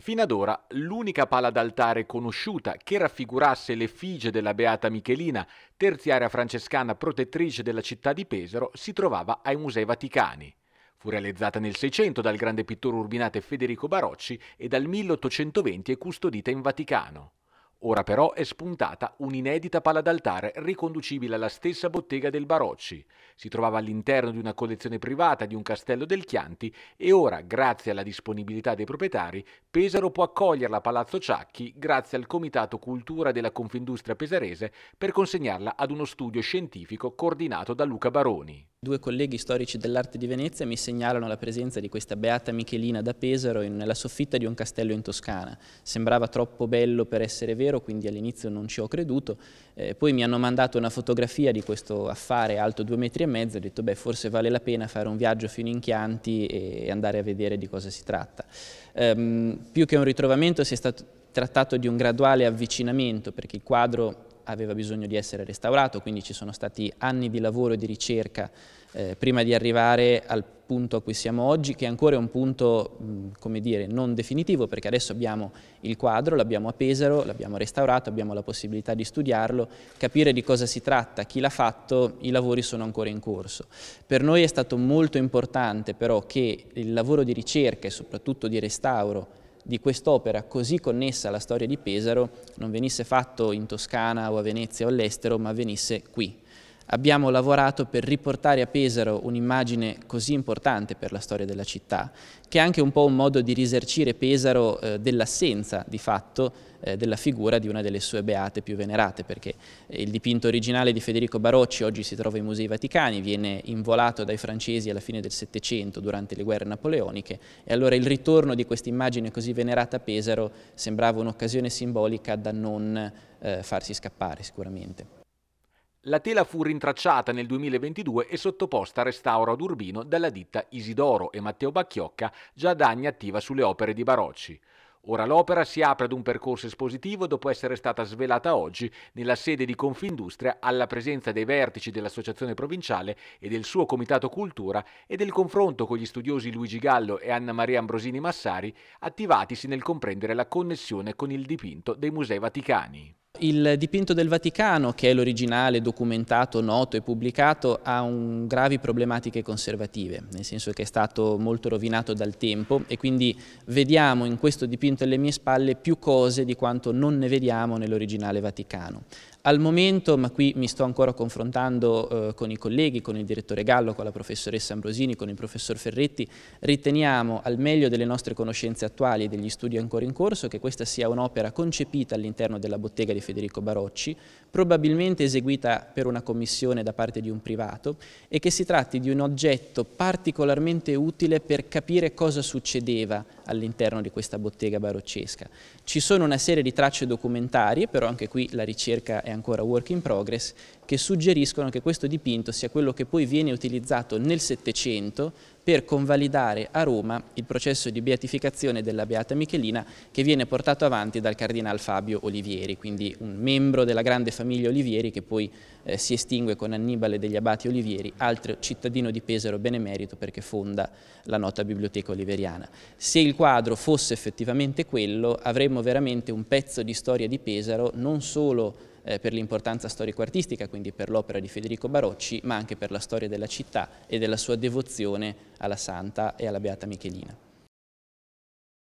Fino ad ora l'unica pala d'altare conosciuta che raffigurasse l'effigie della Beata Michelina, terziaria francescana protettrice della città di Pesaro, si trovava ai Musei Vaticani. Fu realizzata nel Seicento dal grande pittore urbinate Federico Barocci e dal 1820 è custodita in Vaticano. Ora però è spuntata un'inedita pala d'altare riconducibile alla stessa bottega del Barocci. Si trovava all'interno di una collezione privata di un castello del Chianti e ora, grazie alla disponibilità dei proprietari, Pesaro può accoglierla a Palazzo Ciacchi grazie al Comitato Cultura della Confindustria Pesarese per consegnarla ad uno studio scientifico coordinato da Luca Baroni. Due colleghi storici dell'arte di Venezia mi segnalano la presenza di questa beata Michelina da Pesaro nella soffitta di un castello in Toscana. Sembrava troppo bello per essere vero, quindi all'inizio non ci ho creduto. Eh, poi mi hanno mandato una fotografia di questo affare alto due metri e mezzo e ho detto beh forse vale la pena fare un viaggio fino in Chianti e andare a vedere di cosa si tratta. Ehm, più che un ritrovamento si è stato trattato di un graduale avvicinamento perché il quadro aveva bisogno di essere restaurato, quindi ci sono stati anni di lavoro e di ricerca eh, prima di arrivare al punto a cui siamo oggi, che ancora è un punto, mh, come dire, non definitivo, perché adesso abbiamo il quadro, l'abbiamo a Pesaro, l'abbiamo restaurato, abbiamo la possibilità di studiarlo, capire di cosa si tratta, chi l'ha fatto, i lavori sono ancora in corso. Per noi è stato molto importante però che il lavoro di ricerca e soprattutto di restauro di quest'opera così connessa alla storia di Pesaro non venisse fatto in Toscana o a Venezia o all'estero, ma venisse qui abbiamo lavorato per riportare a Pesaro un'immagine così importante per la storia della città, che è anche un po' un modo di risarcire Pesaro eh, dell'assenza, di fatto, eh, della figura di una delle sue beate più venerate, perché eh, il dipinto originale di Federico Barocci oggi si trova ai Musei Vaticani, viene involato dai francesi alla fine del Settecento, durante le guerre napoleoniche, e allora il ritorno di questa immagine così venerata a Pesaro sembrava un'occasione simbolica da non eh, farsi scappare sicuramente. La tela fu rintracciata nel 2022 e sottoposta a restauro ad Urbino dalla ditta Isidoro e Matteo Bacchiocca, già da anni attiva sulle opere di Barocci. Ora l'opera si apre ad un percorso espositivo dopo essere stata svelata oggi nella sede di Confindustria alla presenza dei vertici dell'associazione provinciale e del suo comitato cultura e del confronto con gli studiosi Luigi Gallo e Anna Maria Ambrosini Massari attivatisi nel comprendere la connessione con il dipinto dei Musei Vaticani il dipinto del Vaticano, che è l'originale documentato, noto e pubblicato, ha un, gravi problematiche conservative, nel senso che è stato molto rovinato dal tempo e quindi vediamo in questo dipinto alle mie spalle più cose di quanto non ne vediamo nell'originale Vaticano. Al momento, ma qui mi sto ancora confrontando eh, con i colleghi, con il direttore Gallo, con la professoressa Ambrosini, con il professor Ferretti, riteniamo al meglio delle nostre conoscenze attuali e degli studi ancora in corso che questa sia un'opera concepita all'interno della bottega di Federico Barocci, probabilmente eseguita per una commissione da parte di un privato e che si tratti di un oggetto particolarmente utile per capire cosa succedeva all'interno di questa bottega baroccesca. Ci sono una serie di tracce documentarie, però anche qui la ricerca è ancora work in progress, che suggeriscono che questo dipinto sia quello che poi viene utilizzato nel Settecento per convalidare a Roma il processo di beatificazione della Beata Michelina che viene portato avanti dal cardinal Fabio Olivieri, quindi un membro della grande famiglia Olivieri che poi eh, si estingue con Annibale degli Abati Olivieri, altro cittadino di Pesaro benemerito perché fonda la nota biblioteca oliveriana. Se il quadro fosse effettivamente quello avremmo veramente un pezzo di storia di Pesaro non solo eh, per l'importanza storico-artistica, quindi per l'opera di Federico Barocci, ma anche per la storia della città e della sua devozione alla Santa e alla Beata Michelina.